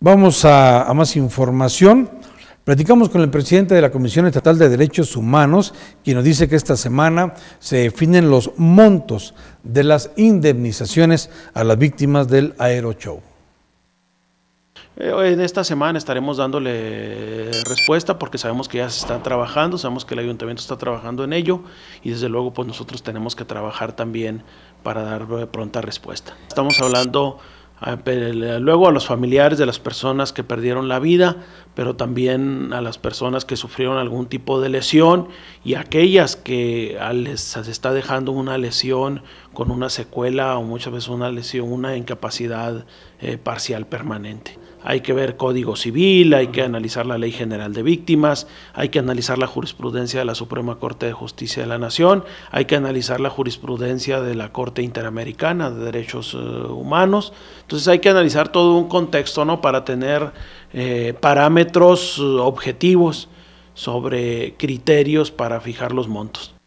Vamos a, más información. Platicamos con el presidente de la Comisión Estatal de Derechos Humanos, quien nos dice que esta semana se definen los montos de las indemnizaciones a las víctimas del aeroshow. Eh, en esta semana estaremos dándole respuesta porque sabemos que ya se está trabajando, sabemos que el ayuntamiento está trabajando en ello y desde luego pues nosotros tenemos que trabajar también para dar pronta respuesta. Estamos hablando luego a los familiares de las personas que perdieron la vida, pero también a las personas que sufrieron algún tipo de lesión y aquellas que ah, les está dejando una lesión con una secuela o muchas veces una lesión, una incapacidad eh, parcial permanente hay que ver código civil, hay que analizar la ley general de víctimas, hay que analizar la jurisprudencia de la Suprema Corte de Justicia de la Nación, hay que analizar la jurisprudencia de la Corte Interamericana de Derechos eh, Humanos. Entonces hay que analizar todo un contexto ¿no? para tener eh, parámetros eh, objetivos sobre criterios para fijar los montos.